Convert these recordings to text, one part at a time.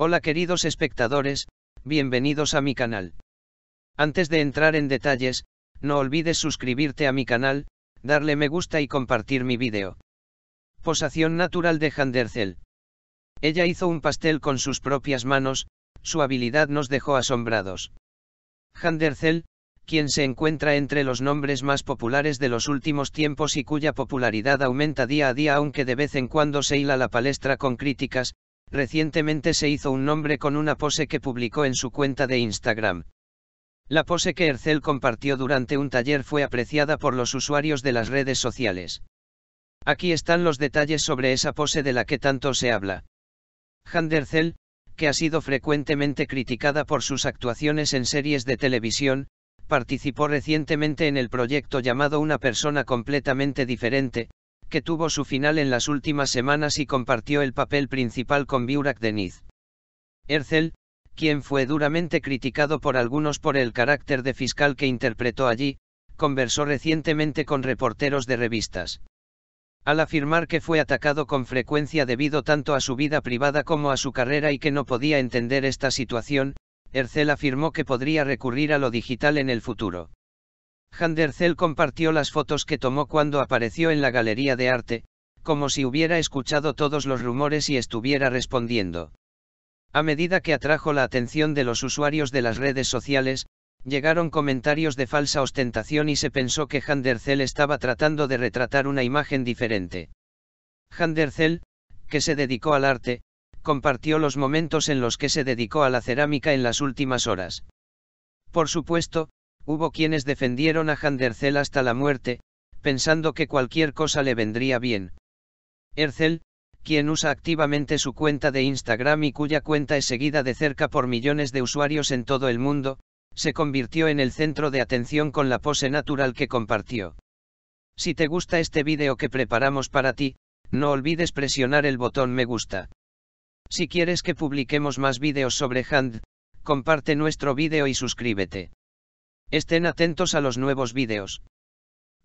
Hola queridos espectadores, bienvenidos a mi canal. Antes de entrar en detalles, no olvides suscribirte a mi canal, darle me gusta y compartir mi vídeo. Posación natural de Handercel. Ella hizo un pastel con sus propias manos, su habilidad nos dejó asombrados. Handercel, quien se encuentra entre los nombres más populares de los últimos tiempos y cuya popularidad aumenta día a día aunque de vez en cuando se hila la palestra con críticas, recientemente se hizo un nombre con una pose que publicó en su cuenta de Instagram. La pose que Ercel compartió durante un taller fue apreciada por los usuarios de las redes sociales. Aquí están los detalles sobre esa pose de la que tanto se habla. Handercel, que ha sido frecuentemente criticada por sus actuaciones en series de televisión, participó recientemente en el proyecto llamado Una persona completamente diferente, que tuvo su final en las últimas semanas y compartió el papel principal con Biurak Deniz. Ercel, quien fue duramente criticado por algunos por el carácter de fiscal que interpretó allí, conversó recientemente con reporteros de revistas. Al afirmar que fue atacado con frecuencia debido tanto a su vida privada como a su carrera y que no podía entender esta situación, Ercel afirmó que podría recurrir a lo digital en el futuro. Handercel compartió las fotos que tomó cuando apareció en la galería de arte, como si hubiera escuchado todos los rumores y estuviera respondiendo. A medida que atrajo la atención de los usuarios de las redes sociales, llegaron comentarios de falsa ostentación y se pensó que Handercel estaba tratando de retratar una imagen diferente. Handercel, que se dedicó al arte, compartió los momentos en los que se dedicó a la cerámica en las últimas horas. Por supuesto, Hubo quienes defendieron a Ercel hasta la muerte, pensando que cualquier cosa le vendría bien. Ercel, quien usa activamente su cuenta de Instagram y cuya cuenta es seguida de cerca por millones de usuarios en todo el mundo, se convirtió en el centro de atención con la pose natural que compartió. Si te gusta este vídeo que preparamos para ti, no olvides presionar el botón me gusta. Si quieres que publiquemos más vídeos sobre Hand, comparte nuestro vídeo y suscríbete. Estén atentos a los nuevos vídeos.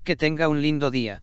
Que tenga un lindo día.